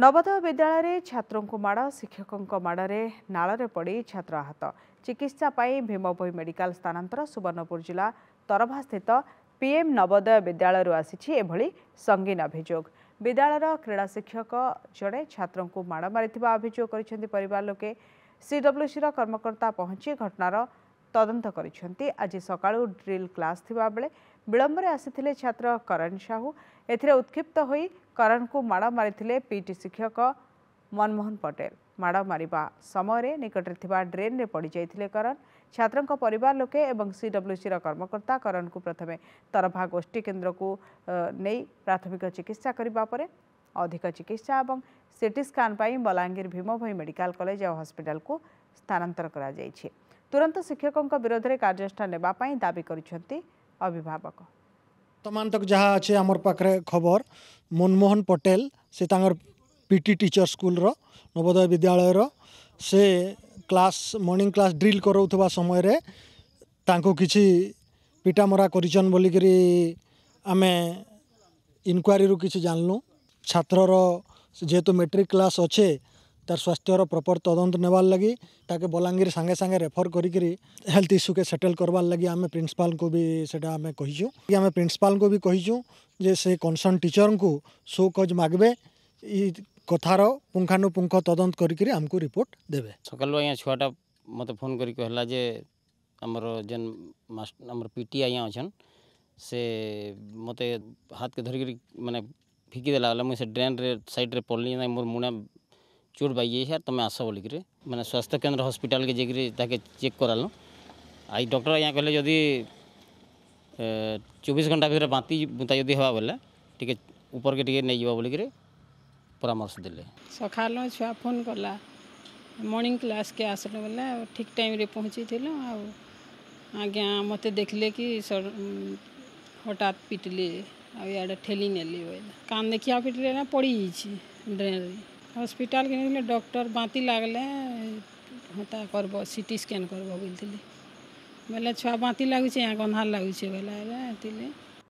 ନବୋଦୟ ବିଦ୍ୟାଳୟରେ ଛାତ୍ରଙ୍କୁ ମାଡ଼ ଶିକ୍ଷକଙ୍କ ମାଡ଼ରେ ନାଳରେ ପଡ଼ି ଛାତ୍ର ଆହତ ଚିକିତ୍ସା ପାଇଁ ଭୀମଭୋଇ ମେଡିକାଲ ସ୍ଥାନାନ୍ତର ସୁବର୍ଣ୍ଣପୁର ଜିଲ୍ଲା ତରଭାସ୍ଥିତ ପିଏମ୍ ନବୋଦୟ ବିଦ୍ୟାଳୟରୁ ଆସିଛି ଏଭଳି ସଙ୍ଗୀନ ଅଭିଯୋଗ ବିଦ୍ୟାଳୟର କ୍ରୀଡ଼ା ଶିକ୍ଷକ ଜଣେ ଛାତ୍ରଙ୍କୁ ମାଡ଼ ମାରିଥିବା ଅଭିଯୋଗ କରିଛନ୍ତି ପରିବାର ଲୋକେ ସିଡବ୍ଲ୍ୟୁସିର କର୍ମକର୍ତ୍ତା ପହଞ୍ଚି ଘଟଣାର তদন্ত করেছেন আজ সকাল ড্রিল ক্লাস থাকবে বিলম্বরে আসিলে ছাত্র করণ সাহু এতে উৎক্ষিপ্ত হয়ে করণকু মাড় মারি পিটি শিক্ষক মনমোহন পটেল মাড় মারিবা সময় নিকটে থাকা ড্রেন্রে পড়ি যাই করণ ছাত্রক পরিবার লোকে এবং সিডব্লুসির কর্মকর্তা করণকু প্রথমে তরভা গোষ্ঠী কেন্দ্রকু নেই প্রাথমিক চিকিৎসা করা পরে অধিক চিকিৎসা এবং সিটি স্কান পাই বলাঙ্গীর ভীমভাই মেডিকাল কলেজ ও হসপিটালকু স্থানান্তর করা যাইছে ତୁରନ୍ତ ଶିକ୍ଷକଙ୍କ ବିରୋଧରେ କାର୍ଯ୍ୟାନୁଷ୍ଠାନ ନେବା ପାଇଁ ଦାବି କରିଛନ୍ତି ଅଭିଭାବକ ବର୍ତ୍ତମାନ ତକ ଯାହା ଅଛି ଆମର ପାଖରେ ଖବର ମନମୋହନ ପଟେଲ ସେ ତାଙ୍କର ପିଟି ଟିଚର ସ୍କୁଲର ନବୋଦୟ ବିଦ୍ୟାଳୟର ସେ କ୍ଲାସ୍ ମର୍ଣ୍ଣିଂ କ୍ଲାସ୍ ଡ୍ରିଲ୍ କରାଉଥିବା ସମୟରେ ତାଙ୍କୁ କିଛି ପିଟାମରା କରିଛନ୍ ବୋଲିକିରି ଆମେ ଇନକ୍ୱାରିରୁ କିଛି ଜାଣିଲୁ ଛାତ୍ରର ଯେହେତୁ ମେଟ୍ରିକ୍ କ୍ଲାସ୍ ଅଛେ तार स्वास्थ्य प्रपर तदंत नेबार लगे ताके बलांगीर सांगे सांगे रेफर करी हेल्थ इश्यू के सेटल करवार लगे आम प्रिंसिपाल को भी सेटा आम कही आम प्रिंसिपाल को भी कही जे से कनसर्ण टीचर को सो कज मागबे कथार पुंगानुपुख तदंत कर रिपोर्ट देवे सकाल आज छुआटा मत फोन कर पीटी आज्ञा अच्छे से मत हाथ के धरिक मानते फिकी दे मुझे ड्रेन रे साइड रे पड़ी मोर मुणा चोट बाजे तुम आस बोल मैंने स्वास्थ्य केन्द्र हस्पिटाल के जाकर चेक कर आई डॉक्टर आज कहे जदि चौबीस घंटा भितर बांती बुता जदि हवा बोले टी ऊपर के नहीं जा बोल परामर्श दे सका छुआ फोन कला मर्निंग क्लास के आसल बोले ठीक टाइम पहुँची थी आज्ञा मत देखले कि हटात पिटली आड़े ठेली नेली कान देखिए पिटले पड़ी जा ड्रेन হসপিটাল কিনে ডক্টর বাঁতি লাগলে হতা হ্যাঁ, করব সিটি স্ক্যান করব বলছিলি বলে ছুয়া বাঁতি লাগুছে গন্ধার লাগুছে বেলা এতিলে